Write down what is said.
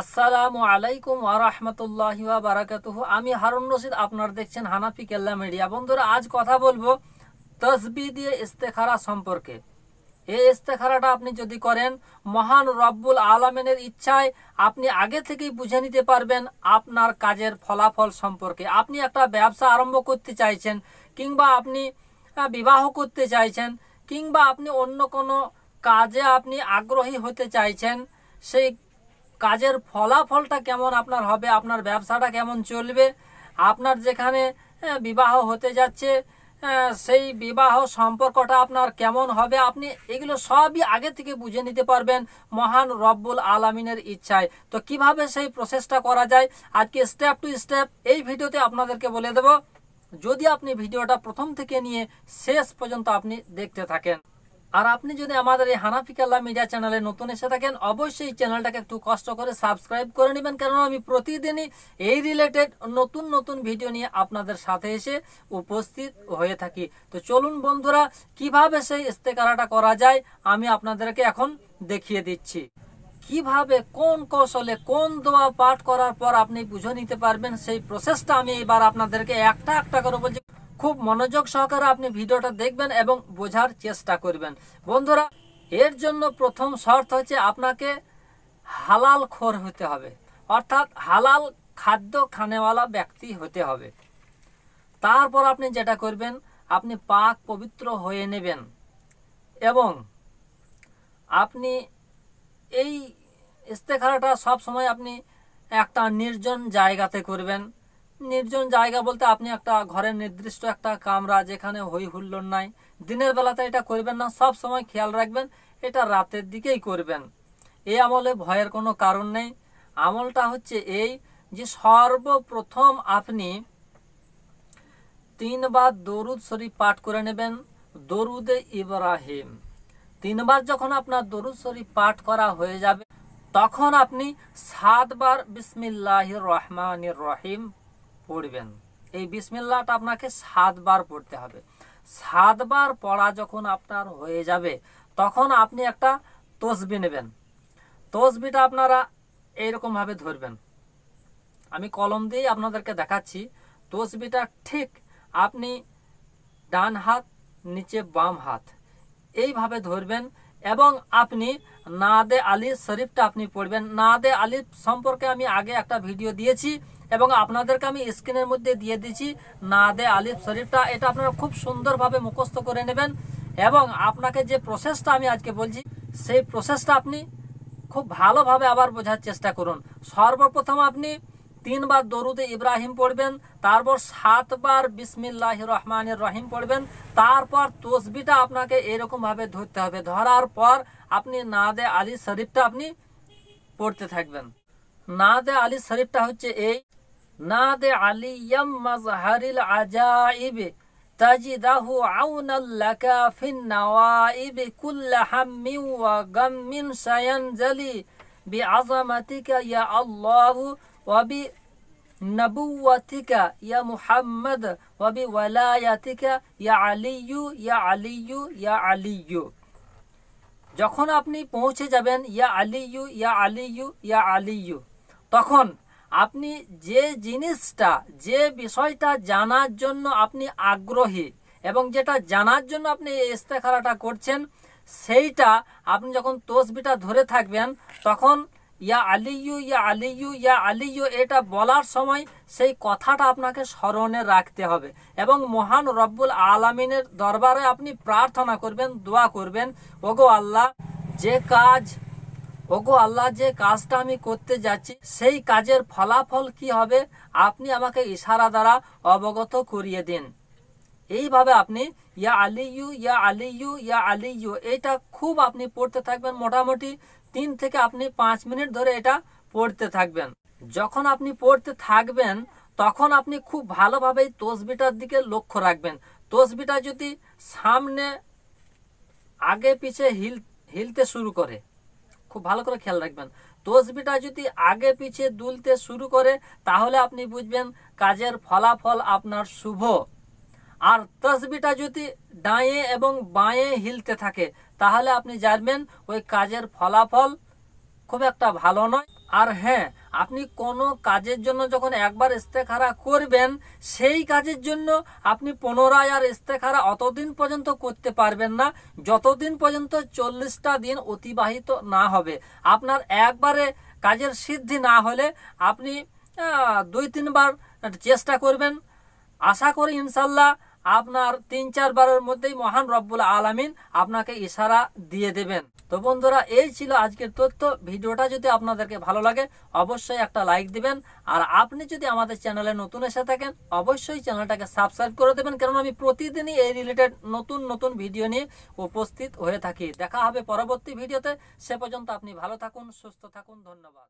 আসসালামু আলাইকুম আরহামতুল্লাহ বারাকাত আমি হারুন রশিদ আপনার দেখছেন হানাফি কেল্লা মিডিয়া বন্ধুরা আজ কথা বলবো তসবি দিয়ে ইস্তেখারা সম্পর্কে এই ইস্তেখারাটা আপনি যদি করেন মহান রব্বুল আলমেনের ইচ্ছায় আপনি আগে থেকেই বুঝে নিতে পারবেন আপনার কাজের ফলাফল সম্পর্কে আপনি একটা ব্যবসা আরম্ভ করতে চাইছেন কিংবা আপনি বিবাহ করতে চাইছেন কিংবা আপনি অন্য কোনো কাজে আপনি আগ্রহী হতে চাইছেন সেই কাজের ফলাফলটা কেমন আপনার হবে আপনার ব্যবসাটা কেমন চলবে আপনার যেখানে বিবাহ হতে যাচ্ছে সেই বিবাহ সম্পর্কটা আপনার কেমন হবে আপনি এগুলো সবই আগে থেকে বুঝে নিতে পারবেন মহান রব্বুল আলমিনের ইচ্ছায় তো কিভাবে সেই প্রসেসটা করা যায় আজকে স্টেপ টু স্টেপ এই ভিডিওতে আপনাদেরকে বলে দেব যদি আপনি ভিডিওটা প্রথম থেকে নিয়ে শেষ পর্যন্ত আপনি দেখতে থাকেন আর আপনি যদি আমাদের এই হানাফি কাল্লা মিডিয়া চ্যানেলে নতুন এসে থাকেন অবশ্যই চ্যানেলটাকে একটু কষ্ট করে সাবস্ক্রাইব করে নেবেন কারণ আমি প্রতিদিনই এই রিলেটেড নতুন নতুন ভিডিও নিয়ে আপনাদের সাথে এসে উপস্থিত হয়ে থাকি তো চলুন বন্ধুরা কিভাবে সেই ইস্তেকারাটা করা যায় আমি আপনাদেরকে এখন দেখিয়ে দিচ্ছি কিভাবে কোন কৌশলে কোন দোয়া পাঠ করার পর আপনি বুঝে নিতে পারবেন সেই প্রসেসটা আমি এবার আপনাদেরকে একটা একটা করে বলছি খুব মনোযোগ সহকারে আপনি ভিডিওটা দেখবেন এবং বোঝার চেষ্টা করবেন বন্ধুরা এর জন্য প্রথম শর্ত হচ্ছে আপনাকে হালাল খোর হতে হবে অর্থাৎ হালাল খাদ্য খানেওয়ালা ব্যক্তি হতে হবে তারপর আপনি যেটা করবেন আপনি পাক পবিত্র হয়ে নেবেন এবং আপনি এই ইস্তেখারাটা সব সময় আপনি একটা নির্জন জায়গাতে করবেন নির্জন জায়গা বলতে আপনি একটা ঘরের নির্দিষ্ট একটা কামরা যেখানে হই হুল্লোড় নাই দিনের বেলাতে এটা করবেন না সব সময় খেয়াল রাখবেন এটা রাতের দিকেই করবেন এই আমলে ভয়ের কোনো কারণ নেই আমলটা হচ্ছে এই যে সর্বপ্রথম আপনি তিনবার দরুদ শরীফ পাঠ করে নেবেন দরুদে ইব্রাহিম তিনবার যখন আপনার দরুদ শরীফ পাঠ করা হয়ে যাবে তখন আপনি সাতবার বিসমিল্লাহ রহমান রহিম পড়বেন এই বিসমিল্লাটা আপনাকে সাতবার পড়তে হবে সাতবার পড়া যখন আপনার হয়ে যাবে তখন আপনি একটা তসবি নেবেন তসবিটা আপনারা এইরকমভাবে ধরবেন আমি কলম দিয়েই আপনাদেরকে দেখাচ্ছি তসবিটা ঠিক আপনি ডান হাত নিচে বাম হাত এইভাবে ধরবেন এবং আপনি নাদে আলী শরীফটা আপনি পড়বেন নাদে আলী সম্পর্কে আমি আগে একটা ভিডিও দিয়েছি এবং আপনাদেরকে আমি স্ক্রিনের মধ্যে দিয়ে দিচ্ছি না দে আলিফ শরীফটা এটা আপনারা খুব সুন্দরভাবে মুখস্থ করে নেবেন এবং আপনাকে যে প্রসেসটা আমি আজকে বলছি সেই প্রসেসটা আপনি খুব ভালোভাবে আবার বোঝার চেষ্টা করুন সর্বপ্রথম আপনি তিনবার দরুদে ইব্রাহিম পড়বেন তারপর সাতবার বিসমিল্লাহ রহমান রহিম পড়বেন তারপর তসবিটা আপনাকে এরকমভাবে ধরতে হবে ধরার পর আপনি না দে আলী শরীফটা আপনি পড়তে থাকবেন না দে আলী শরীফটা হচ্ছে এই ناد علي مظهر العجائب تجده عونا لك في النوائب كل هم وغم سينزلي بعظمتك يا الله وبنبوتك يا محمد وبولايتك يا علي يا علي يا علي যখন আপনি পৌঁছে যাবেন ইয়া আলিয়ু ইয়া আলিয়ু ইয়া আলিয়ু তখন আপনি যে জিনিসটা যে বিষয়টা জানার জন্য আপনি আগ্রহী এবং যেটা জানার জন্য আপনি এই ইস্তেখারাটা করছেন সেইটা আপনি যখন তসবিটা ধরে থাকবেন তখন ইয়া আলিউ ইয়া আলিউ ইয়া আলিউ এটা বলার সময় সেই কথাটা আপনাকে স্মরণে রাখতে হবে এবং মহান রব্বুল আলমিনের দরবারে আপনি প্রার্থনা করবেন দোয়া করবেন ওগো আল্লাহ যে কাজ ওগো আল্লাহ যে কাজটা আমি করতে যাচ্ছি সেই কাজের ফলাফল কি হবে আপনি আমাকে ইশারা দ্বারা অবগত করিয়ে দিন এইভাবে আপনি ইয়া আলিউ ইয়া আলিউ ইয়া আলিউ এটা খুব আপনি পড়তে থাকবেন মোটামুটি তিন থেকে আপনি পাঁচ মিনিট ধরে এটা পড়তে থাকবেন যখন আপনি পড়তে থাকবেন তখন আপনি খুব ভালোভাবে তসবিটার দিকে লক্ষ্য রাখবেন তসবিটা যদি সামনে আগে পিছে হিল হিলতে শুরু করে খুব ভালো করে খেয়াল রাখবেন তসবিটা যদি আগে পিছিয়ে দুলতে শুরু করে তাহলে আপনি বুঝবেন কাজের ফলাফল আপনার শুভ আর তসবিটা যদি ডাঁয়ে এবং বাঁয়ে হিলতে থাকে তাহলে আপনি জানবেন ওই কাজের ফলাফল খুব একটা ভালো নয় আর হ্যাঁ আপনি কোনো কাজের জন্য যখন একবার ইস্তেখারা করবেন সেই কাজের জন্য আপনি পুনরায় আর ইস্তেখারা অতদিন পর্যন্ত করতে পারবেন না যতদিন পর্যন্ত চল্লিশটা দিন অতিবাহিত না হবে আপনার একবারে কাজের সিদ্ধি না হলে আপনি দুই তিনবার চেষ্টা করবেন আশা করি ইনশাল্লাহ আপনার তিন চারবারের মধ্যেই মহান রব্বুল আলমিন আপনাকে ইশারা দিয়ে দেবেন তো বন্ধুরা এই ছিল আজকের তথ্য ভিডিওটা যদি আপনাদেরকে ভালো লাগে অবশ্যই একটা লাইক দিবেন আর আপনি যদি আমাদের চ্যানেলে নতুন এসে থাকেন অবশ্যই চ্যানেলটাকে সাবস্ক্রাইব করে দেবেন কারণ আমি প্রতিদিনই এই রিলেটেড নতুন নতুন ভিডিও নিয়ে উপস্থিত হয়ে থাকি দেখা হবে পরবর্তী ভিডিওতে সে পর্যন্ত আপনি ভালো থাকুন সুস্থ থাকুন ধন্যবাদ